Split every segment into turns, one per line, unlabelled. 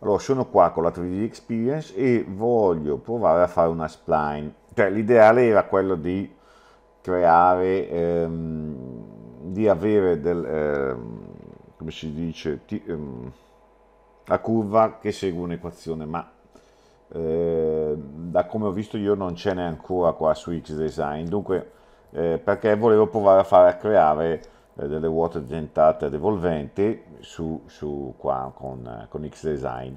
allora sono qua con la 3D Experience e voglio provare a fare una spline, cioè l'ideale era quello di creare, ehm, di avere del, ehm, come si dice, ti, ehm, la curva che segue un'equazione, ma eh, da come ho visto io non ce n'è ancora qua su X Design, dunque eh, perché volevo provare a fare a creare eh, delle ruote dentate revolventi su, su qua con, eh, con X-Design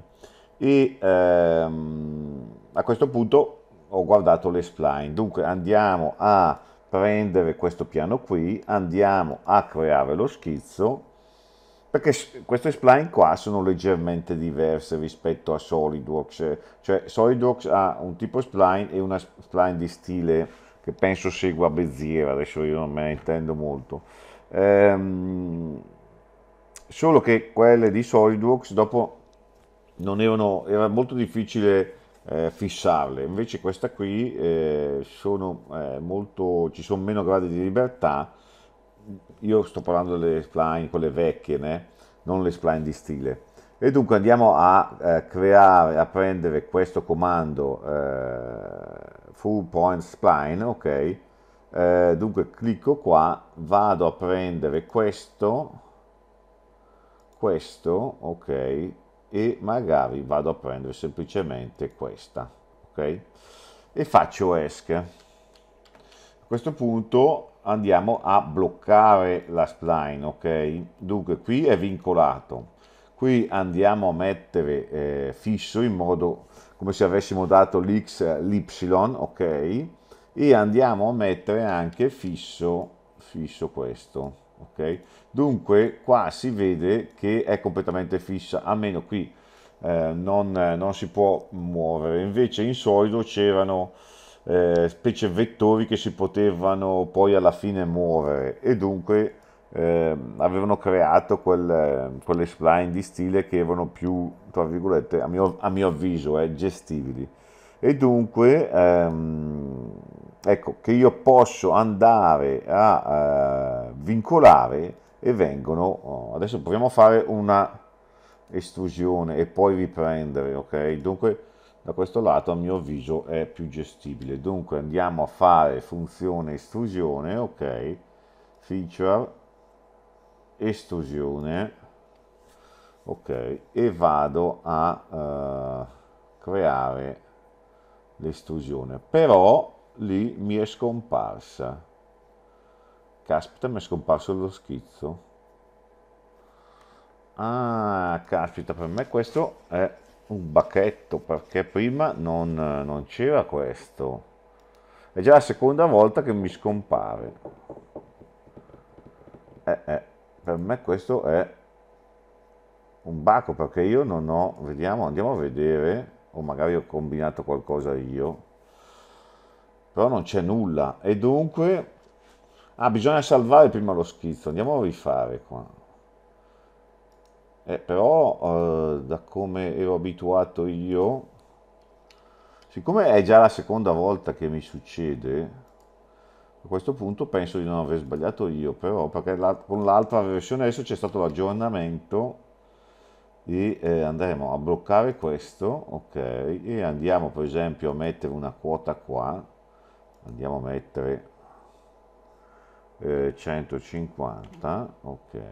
e ehm, a questo punto ho guardato le spline dunque andiamo a prendere questo piano qui andiamo a creare lo schizzo perché queste spline qua sono leggermente diverse rispetto a SolidWorks cioè, cioè SolidWorks ha un tipo spline e una spline di stile che penso segua Bezier adesso io non me ne intendo molto Ehm, solo che quelle di SolidWorks dopo non erano, era molto difficile eh, fissarle, invece questa qui eh, sono, eh, molto, ci sono meno gradi di libertà, io sto parlando delle spline, quelle vecchie, né? non le spline di stile. E dunque andiamo a eh, creare, a prendere questo comando eh, full point spline, ok? eh, dunque clicco qua vado a prendere questo questo ok e magari vado a prendere semplicemente questa ok e faccio ESC a questo punto andiamo a bloccare la spline ok dunque qui è vincolato qui andiamo a mettere eh, fisso in modo come se avessimo dato l'x l'y ok e andiamo a mettere anche fisso, fisso questo, ok? Dunque qua si vede che è completamente fissa, almeno qui eh, non, non, si può muovere, invece in solido c'erano eh, specie vettori che si potevano poi alla fine muovere e dunque eh, avevano creato quel, quelle spline di stile che erano più, tra virgolette, a mio, a mio avviso, eh, gestibili e dunque ehm, ecco che io posso andare a eh, vincolare e vengono oh, adesso proviamo a fare una estrusione e poi riprendere ok dunque da questo lato a mio avviso è più gestibile dunque andiamo a fare funzione estrusione ok feature estrusione ok e vado a eh, creare l'estrusione, però lì mi è scomparsa. Caspita, mi è scomparso lo schizzo. Ah, caspita, per me questo è un bacchetto, perché prima non, non c'era questo. È già la seconda volta che mi scompare. Eh, eh, per me questo è un baco, perché io non ho... Vediamo, andiamo a vedere o magari ho combinato qualcosa io, però non c'è nulla e dunque ah bisogna salvare prima lo schizzo andiamo a rifare qua eh, però eh, da come ero abituato io siccome è già la seconda volta che mi succede a questo punto penso di non aver sbagliato io però perché la, con l'altra versione adesso c'è stato l'aggiornamento e eh, andremo a bloccare questo ok e andiamo per esempio a mettere una quota qua andiamo a mettere eh, 150 ok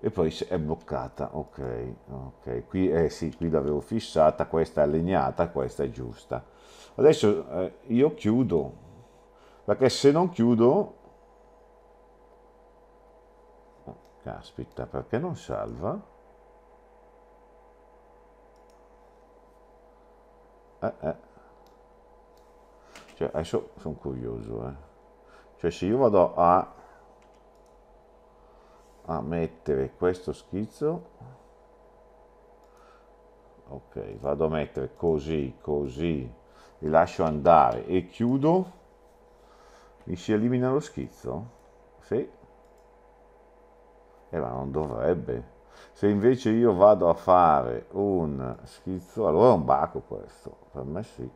e poi è bloccata ok ok qui eh sì qui l'avevo fissata questa è allineata questa è giusta adesso eh, io chiudo perché se non chiudo Caspita, perché non salva? Eh, eh. Cioè, adesso sono curioso, eh. Cioè, se io vado a, a mettere questo schizzo, ok, vado a mettere così, così, li lascio andare e chiudo, mi si elimina lo schizzo? Sì, eh, ma non dovrebbe. Se invece io vado a fare un schizzo, allora è un baco questo, per me sì.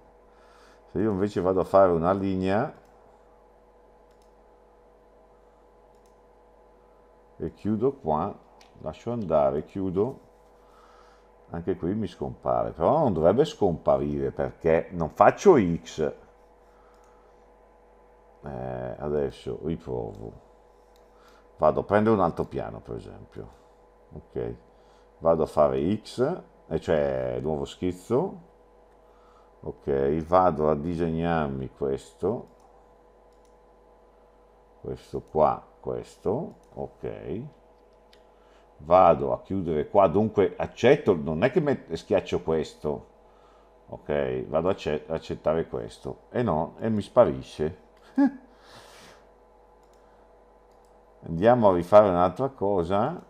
Se io invece vado a fare una linea e chiudo qua, lascio andare, chiudo, anche qui mi scompare, però non dovrebbe scomparire perché non faccio X. Eh, adesso riprovo vado a prendere un altro piano per esempio ok vado a fare X e cioè nuovo schizzo ok vado a disegnarmi questo questo qua questo ok vado a chiudere qua dunque accetto non è che schiaccio questo ok vado a accettare questo e no e mi sparisce andiamo a rifare un'altra cosa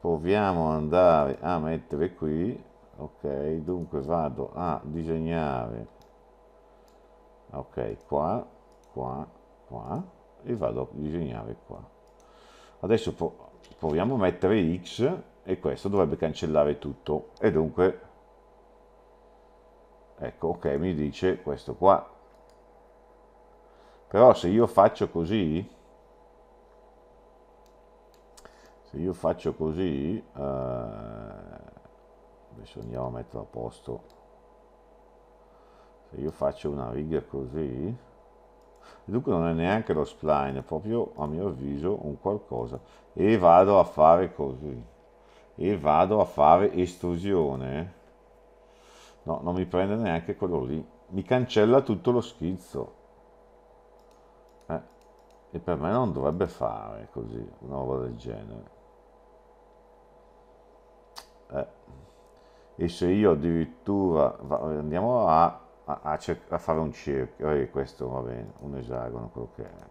proviamo ad andare a mettere qui ok dunque vado a disegnare ok qua qua qua e vado a disegnare qua adesso proviamo a mettere x e questo dovrebbe cancellare tutto e dunque ecco ok mi dice questo qua però se io faccio così, se io faccio così, eh, adesso andiamo a mettere a posto, se io faccio una riga così, dunque non è neanche lo spline, è proprio a mio avviso un qualcosa, e vado a fare così, e vado a fare estrusione, no, non mi prende neanche quello lì, mi cancella tutto lo schizzo, e per me non dovrebbe fare così una roba del genere. Eh. E se io addirittura andiamo a, a, a, fare un cerchio, eh, questo va bene, un esagono, quello che è.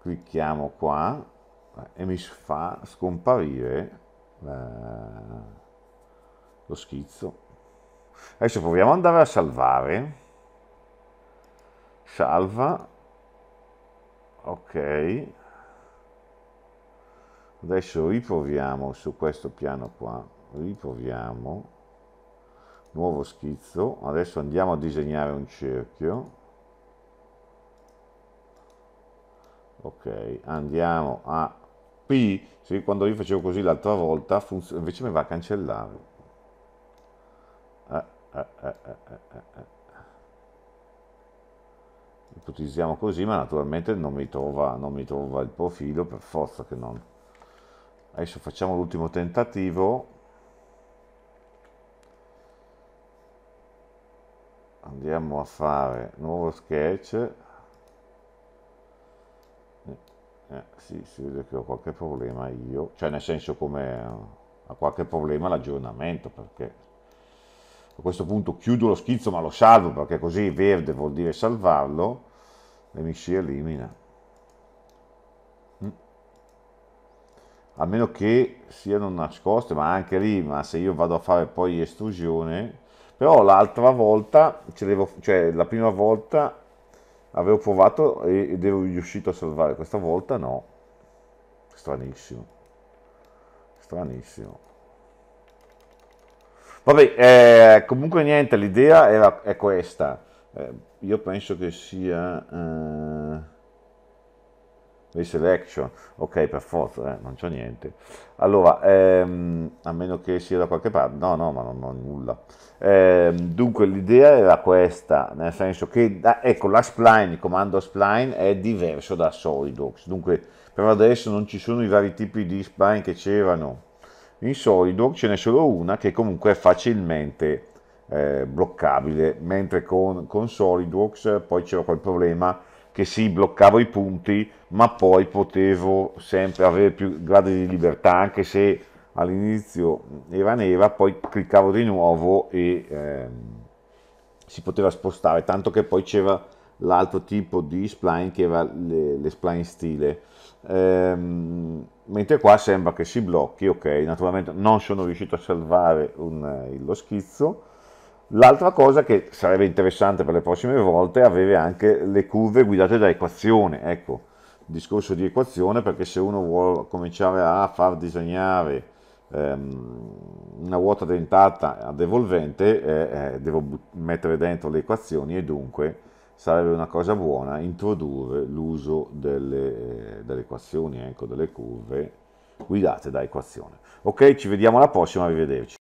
Clicchiamo qua eh, e mi fa scomparire eh, lo schizzo. Adesso proviamo ad andare a salvare. Salva ok adesso riproviamo su questo piano qua riproviamo nuovo schizzo adesso andiamo a disegnare un cerchio ok andiamo a P sì, quando io facevo così l'altra volta invece mi va a cancellare eh, eh, eh, ipotizziamo così, ma naturalmente non mi trova, non mi trova il profilo, per forza che non. Adesso facciamo l'ultimo tentativo. Andiamo a fare nuovo sketch. Eh, eh sì, si vede che ho qualche problema io, cioè nel senso come eh, ha qualche problema l'aggiornamento perché a questo punto chiudo lo schizzo ma lo salvo perché così verde vuol dire salvarlo e mi si elimina mm. a meno che siano nascoste ma anche lì ma se io vado a fare poi estrusione però l'altra volta devo, cioè la prima volta avevo provato ed ero riuscito a salvare questa volta no stranissimo stranissimo Vabbè, eh, comunque niente, l'idea era, è questa. Eh, io penso che sia... Eh... Reselection, ok per forza, eh, non c'è niente. Allora, ehm, a meno che sia da qualche parte, no, no, ma non ho nulla. Eh, dunque, l'idea era questa, nel senso che, ah, ecco, la spline, il comando spline è diverso da SOLIDOX. dunque per adesso non ci sono i vari tipi di spline che c'erano in SOLIDWORKS ce n'è solo una che comunque è facilmente eh, bloccabile, mentre con, con SolidWorks poi c'era quel problema che sì, bloccavo i punti, ma poi potevo sempre avere più gradi di libertà, anche se all'inizio era nera, poi cliccavo di nuovo e ehm, si poteva spostare, tanto che poi c'era l'altro tipo di spline che era le, le spline stile. Ehm, mentre qua sembra che si blocchi, ok, naturalmente non sono riuscito a salvare un, eh, lo schizzo. L'altra cosa che sarebbe interessante per le prossime volte è avere anche le curve guidate da equazione, ecco, discorso di equazione perché se uno vuole cominciare a far disegnare ehm, una ruota dentata ad evolvente eh, eh, devo mettere dentro le equazioni e dunque sarebbe una cosa buona introdurre l'uso delle, eh, delle equazioni, ecco, delle curve guidate da equazione. Ok, ci vediamo alla prossima, arrivederci.